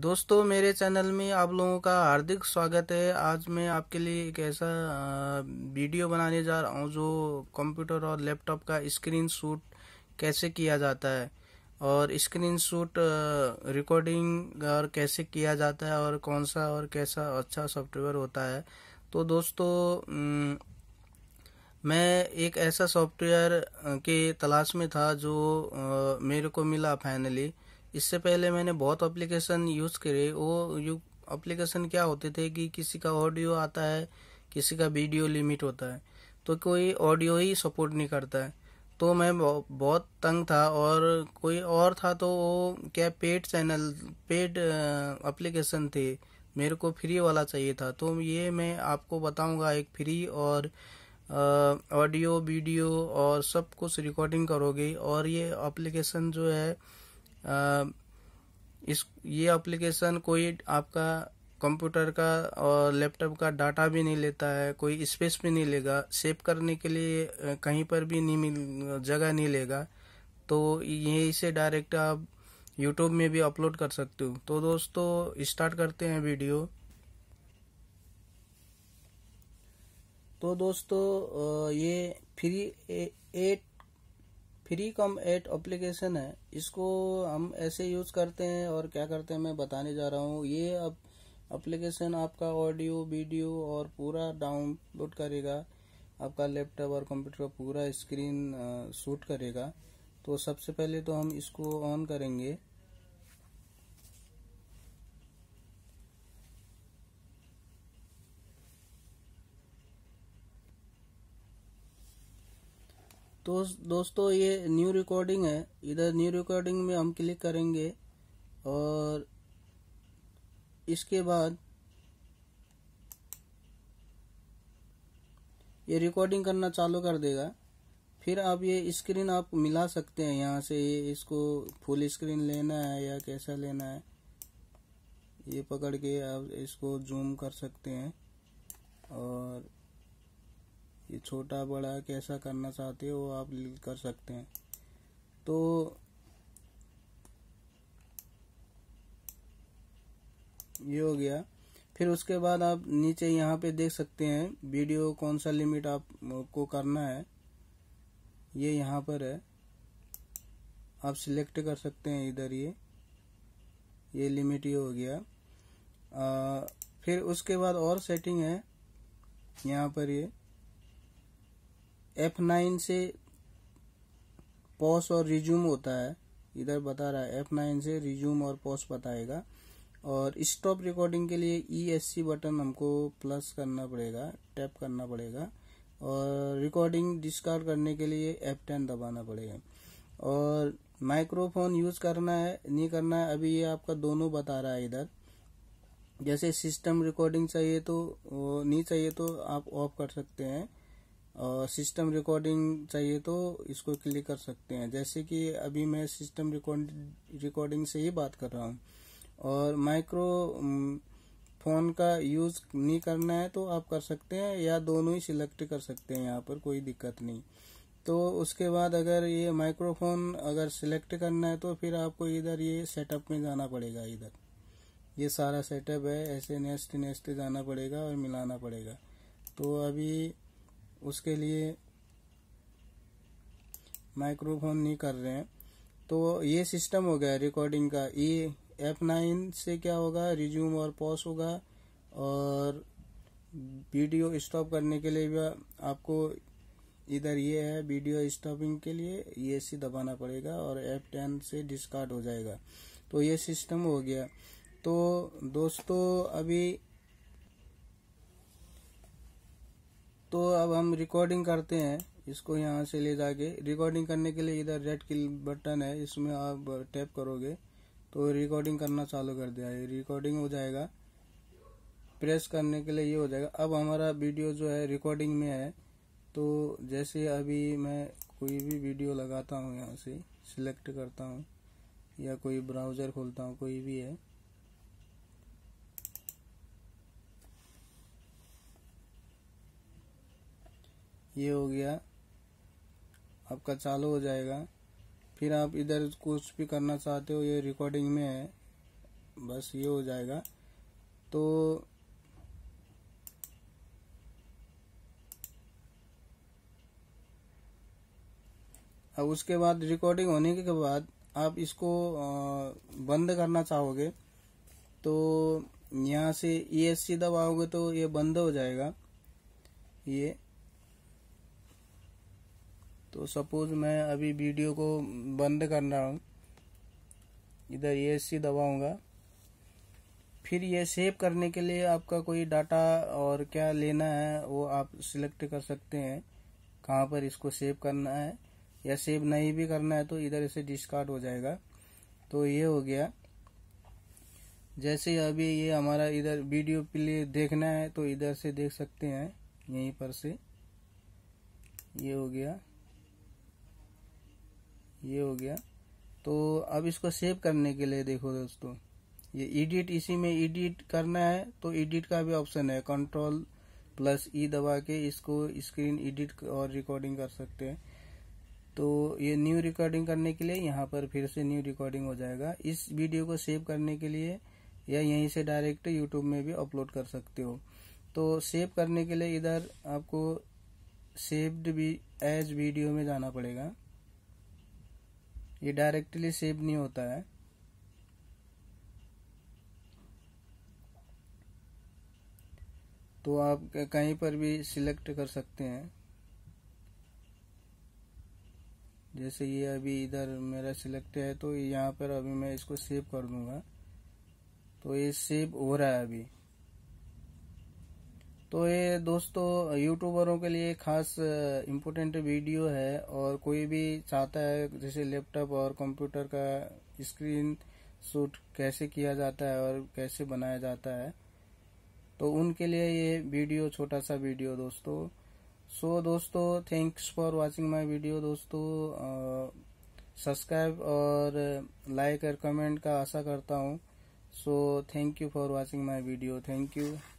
दोस्तों मेरे चैनल में आप लोगों का हार्दिक स्वागत है आज मैं आपके लिए एक ऐसा वीडियो बनाने जा रहा हूँ जो कंप्यूटर और लैपटॉप का स्क्रीन शूट कैसे किया जाता है और स्क्रीन शूट रिकॉर्डिंग और कैसे किया जाता है और कौन सा और कैसा अच्छा सॉफ्टवेयर होता है तो दोस्तों मैं एक ऐसा सॉफ्टवेयर के तलाश में था जो मेरे को मिला फाइनली इससे पहले मैंने बहुत एप्लीकेशन यूज़ करे वो यू एप्लीकेशन क्या होते थे कि किसी का ऑडियो आता है किसी का वीडियो लिमिट होता है तो कोई ऑडियो ही सपोर्ट नहीं करता है तो मैं बहुत तंग था और कोई और था तो वो क्या पेड चैनल पेड एप्लीकेशन थे मेरे को फ्री वाला चाहिए था तो ये मैं आपको बताऊंगा एक फ्री और ऑडियो वीडियो और सब कुछ रिकॉर्डिंग करोगे और ये एप्लीकेशन जो है इस ये एप्लीकेशन कोई आपका कंप्यूटर का और लैपटॉप का डाटा भी नहीं लेता है कोई स्पेस भी नहीं लेगा सेव करने के लिए कहीं पर भी नहीं मिल जगह नहीं लेगा तो ये इसे डायरेक्ट आप यूट्यूब में भी अपलोड कर सकते हो तो दोस्तों स्टार्ट करते हैं वीडियो तो दोस्तों ये free eight free cam eight application है इसको हम ऐसे यूज करते हैं और क्या करते हैं मैं बताने जा रहा हूँ ये अब अप्लीकेशन आपका ऑडियो वीडियो और पूरा डाउनलोड करेगा आपका लैपटॉप और कंप्यूटर पूरा स्क्रीन शूट करेगा तो सबसे पहले तो हम इसको ऑन करेंगे तो दोस्तों ये न्यू रिकॉर्डिंग है इधर न्यू रिकॉर्डिंग में हम क्लिक करेंगे और इसके बाद ये रिकॉर्डिंग करना चालू कर देगा फिर आप ये स्क्रीन आप मिला सकते हैं यहाँ से ये इसको फुल स्क्रीन लेना है या कैसा लेना है ये पकड़ के आप इसको जूम कर सकते हैं और कि छोटा बड़ा कैसा करना चाहते हो आप कर सकते हैं तो ये हो गया फिर उसके बाद आप नीचे यहाँ पे देख सकते हैं वीडियो कौन सा लिमिट आपको करना है ये यहाँ पर है आप सिलेक्ट कर सकते हैं इधर ये ये लिमिट ये हो गया आ, फिर उसके बाद और सेटिंग है यहाँ पर ये एफ नाइन से पॉस और रिज्यूम होता है इधर बता रहा है एफ नाइन से रिज्यूम और पॉस बताएगा और स्टॉप रिकॉर्डिंग के लिए ई एस सी बटन हमको प्लस करना पड़ेगा टैप करना पड़ेगा और रिकॉर्डिंग डिस्कार्ड करने के लिए एफ टेन दबाना पड़ेगा और माइक्रोफोन यूज करना है नहीं करना है अभी ये आपका दोनों बता रहा है इधर जैसे सिस्टम रिकॉर्डिंग चाहिए तो नहीं चाहिए तो आप ऑफ कर सकते हैं सिस्टम रिकॉर्डिंग चाहिए तो इसको क्लिक कर सकते हैं जैसे कि अभी मैं सिस्टम रिकॉर्डिंग से ही बात कर रहा हूँ और माइक्रो फोन का यूज नहीं करना है तो आप कर सकते हैं या दोनों ही सिलेक्ट कर सकते हैं यहाँ पर कोई दिक्कत नहीं तो उसके बाद अगर ये माइक्रोफोन अगर सिलेक्ट करना है तो फिर आपको इधर ये सेटअप में जाना पड़ेगा इधर ये सारा सेटअप है ऐसे नेस्ट नेस्ट जाना पड़ेगा और मिलाना पड़ेगा तो अभी उसके लिए माइक्रोफोन नहीं कर रहे हैं तो ये सिस्टम हो गया रिकॉर्डिंग का ये एफ नाइन से क्या होगा रिज्यूम और पॉज होगा और वीडियो स्टॉप करने के लिए भी आपको इधर ये है वीडियो स्टॉपिंग के लिए ये सी दबाना पड़ेगा और एफ टेन से डिस्कार्ड हो जाएगा तो ये सिस्टम हो गया तो दोस्तों अभी तो अब हम रिकॉर्डिंग करते हैं इसको यहाँ से ले जाके रिकॉर्डिंग करने के लिए इधर रेड किल बटन है इसमें आप टैप करोगे तो रिकॉर्डिंग करना चालू कर दिया है रिकॉर्डिंग हो जाएगा प्रेस करने के लिए ये हो जाएगा अब हमारा वीडियो जो है रिकॉर्डिंग में है तो जैसे अभी मैं कोई भी वीडियो लगाता हूँ यहाँ से सिलेक्ट करता हूँ या कोई ब्राउज़र खोलता हूँ कोई भी है ये हो गया आपका चालू हो जाएगा फिर आप इधर कुछ भी करना चाहते हो ये रिकॉर्डिंग में है बस ये हो जाएगा तो अब उसके बाद रिकॉर्डिंग होने के बाद आप इसको बंद करना चाहोगे तो यहाँ से ई एस सी दबाओगे तो ये बंद हो जाएगा ये तो सपोज मैं अभी वीडियो को बंद कर रहा हूँ इधर ये सी दबाऊँगा फिर ये सेव करने के लिए आपका कोई डाटा और क्या लेना है वो आप सिलेक्ट कर सकते हैं कहाँ पर इसको सेव करना है या सेव नहीं भी करना है तो इधर इसे डिस्कार्ड हो जाएगा तो ये हो गया जैसे अभी ये हमारा इधर वीडियो प्ले देखना है तो इधर से देख सकते हैं यहीं पर से ये हो गया ये हो गया तो अब इसको सेव करने के लिए देखो दोस्तों ये एडिट इसी में एडिट करना है तो एडिट का भी ऑप्शन है कंट्रोल प्लस ई दबा के इसको स्क्रीन एडिट और रिकॉर्डिंग कर सकते हैं तो ये न्यू रिकॉर्डिंग करने के लिए यहाँ पर फिर से न्यू रिकॉर्डिंग हो जाएगा इस वीडियो को सेव करने के लिए या यहीं से डायरेक्ट यूट्यूब में भी अपलोड कर सकते हो तो सेव करने के लिए इधर आपको सेव्ड भी एज वीडियो में जाना पड़ेगा ये डायरेक्टली सेव नहीं होता है तो आप कहीं पर भी सिलेक्ट कर सकते हैं जैसे ये अभी इधर मेरा सिलेक्ट है तो यहाँ पर अभी मैं इसको सेव कर दूंगा तो ये सेव हो रहा है अभी तो ये दोस्तों यूट्यूबरों के लिए खास इम्पोर्टेंट वीडियो है और कोई भी चाहता है जैसे लैपटॉप और कंप्यूटर का स्क्रीन शूट कैसे किया जाता है और कैसे बनाया जाता है तो उनके लिए ये वीडियो छोटा सा वीडियो दोस्तों सो so, दोस्तों thanks for watching my video दोस्तों सब्सक्राइब और लाइक और कमेंट का आशा करता हूँ so thank you for watching my video thank you